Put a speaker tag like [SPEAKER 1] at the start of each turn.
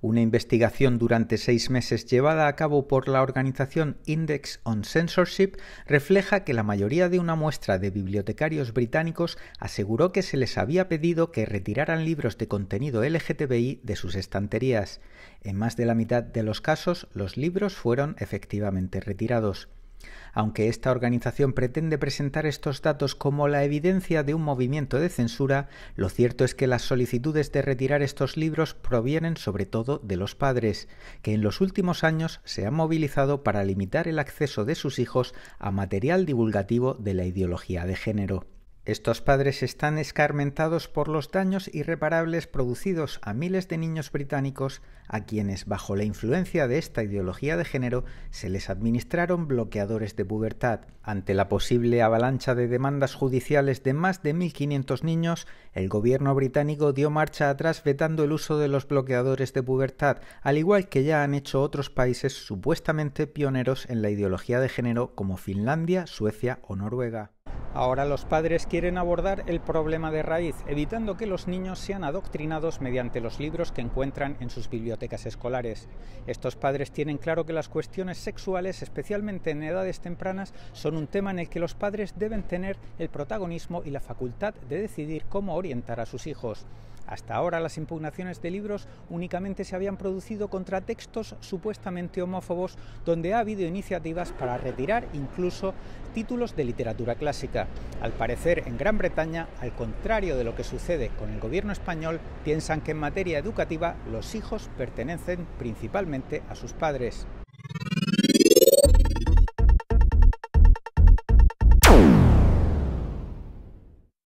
[SPEAKER 1] una investigación durante seis meses llevada a cabo por la organización Index on Censorship refleja que la mayoría de una muestra de bibliotecarios británicos aseguró que se les había pedido que retiraran libros de contenido LGTBI de sus estanterías. En más de la mitad de los casos, los libros fueron efectivamente retirados. Aunque esta organización pretende presentar estos datos como la evidencia de un movimiento de censura, lo cierto es que las solicitudes de retirar estos libros provienen sobre todo de los padres, que en los últimos años se han movilizado para limitar el acceso de sus hijos a material divulgativo de la ideología de género. Estos padres están escarmentados por los daños irreparables producidos a miles de niños británicos a quienes, bajo la influencia de esta ideología de género, se les administraron bloqueadores de pubertad. Ante la posible avalancha de demandas judiciales de más de 1.500 niños, el gobierno británico dio marcha atrás vetando el uso de los bloqueadores de pubertad, al igual que ya han hecho otros países supuestamente pioneros en la ideología de género como Finlandia, Suecia o Noruega. Ahora los padres quieren abordar el problema de raíz, evitando que los niños sean adoctrinados mediante los libros que encuentran en sus bibliotecas escolares. Estos padres tienen claro que las cuestiones sexuales, especialmente en edades tempranas, son un tema en el que los padres deben tener el protagonismo y la facultad de decidir cómo orientar a sus hijos. Hasta ahora las impugnaciones de libros únicamente se habían producido contra textos supuestamente homófobos donde ha habido iniciativas para retirar incluso títulos de literatura clásica. Al parecer, en Gran Bretaña, al contrario de lo que sucede con el gobierno español, piensan que en materia educativa los hijos pertenecen principalmente a sus padres.